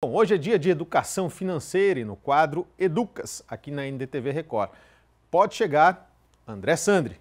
Bom, hoje é dia de educação financeira e no quadro Educas, aqui na NDTV Record. Pode chegar, André Sandri.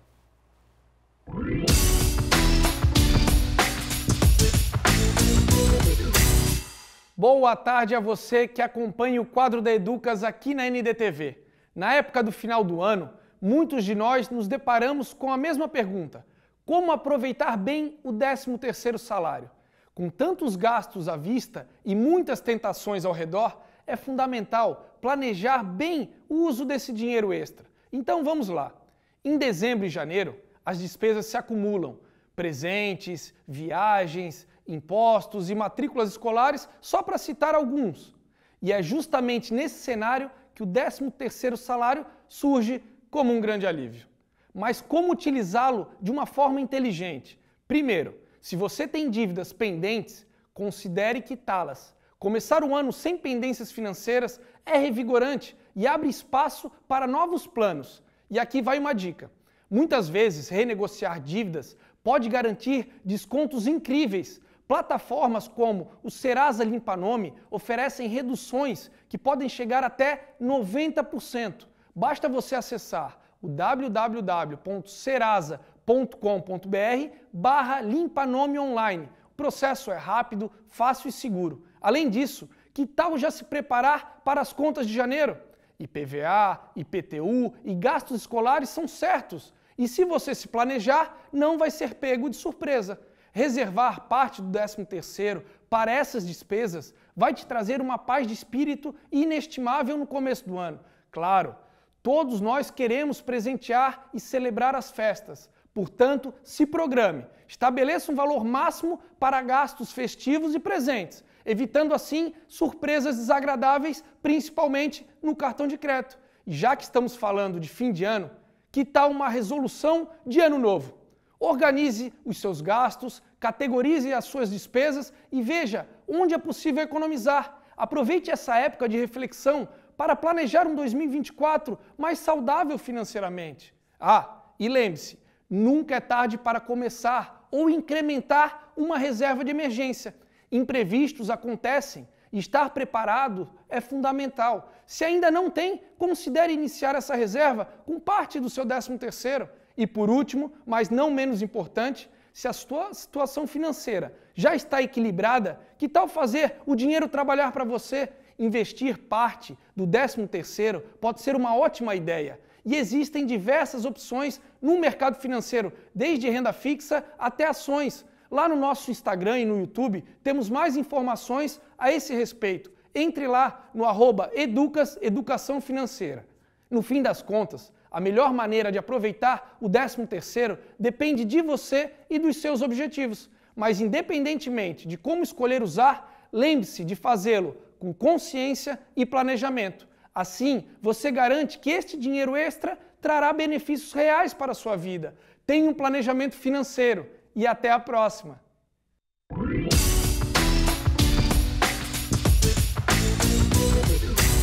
Boa tarde a você que acompanha o quadro da Educas aqui na NDTV. Na época do final do ano, muitos de nós nos deparamos com a mesma pergunta: como aproveitar bem o 13 terceiro salário? Com tantos gastos à vista e muitas tentações ao redor, é fundamental planejar bem o uso desse dinheiro extra. Então vamos lá. Em dezembro e janeiro, as despesas se acumulam: presentes, viagens, impostos e matrículas escolares, só para citar alguns. E é justamente nesse cenário que o 13º salário surge como um grande alívio. Mas como utilizá-lo de uma forma inteligente? Primeiro, se você tem dívidas pendentes, considere quitá-las. Começar o ano sem pendências financeiras é revigorante e abre espaço para novos planos. E aqui vai uma dica. Muitas vezes, renegociar dívidas pode garantir descontos incríveis. Plataformas como o Serasa Limpanome oferecem reduções que podem chegar até 90%. Basta você acessar o www.serasa.com.br .com.br barra limpanome online. O processo é rápido, fácil e seguro. Além disso, que tal já se preparar para as contas de janeiro? IPVA, IPTU e gastos escolares são certos. E se você se planejar, não vai ser pego de surpresa. Reservar parte do 13º para essas despesas vai te trazer uma paz de espírito inestimável no começo do ano. Claro, Todos nós queremos presentear e celebrar as festas. Portanto, se programe. Estabeleça um valor máximo para gastos festivos e presentes, evitando assim surpresas desagradáveis, principalmente no cartão de crédito. E já que estamos falando de fim de ano, que tal uma resolução de ano novo? Organize os seus gastos, categorize as suas despesas e veja onde é possível economizar. Aproveite essa época de reflexão para planejar um 2024 mais saudável financeiramente. Ah, e lembre-se, nunca é tarde para começar ou incrementar uma reserva de emergência. Imprevistos acontecem estar preparado é fundamental. Se ainda não tem, considere iniciar essa reserva com parte do seu 13º. E por último, mas não menos importante, se a sua situação financeira já está equilibrada, que tal fazer o dinheiro trabalhar para você investir parte do 13º pode ser uma ótima ideia. E existem diversas opções no mercado financeiro, desde renda fixa até ações. Lá no nosso Instagram e no YouTube temos mais informações a esse respeito. Entre lá no arroba Educas Educação Financeira. No fim das contas, a melhor maneira de aproveitar o 13º depende de você e dos seus objetivos. Mas independentemente de como escolher usar, lembre-se de fazê-lo com consciência e planejamento. Assim, você garante que este dinheiro extra trará benefícios reais para a sua vida. Tenha um planejamento financeiro e até a próxima!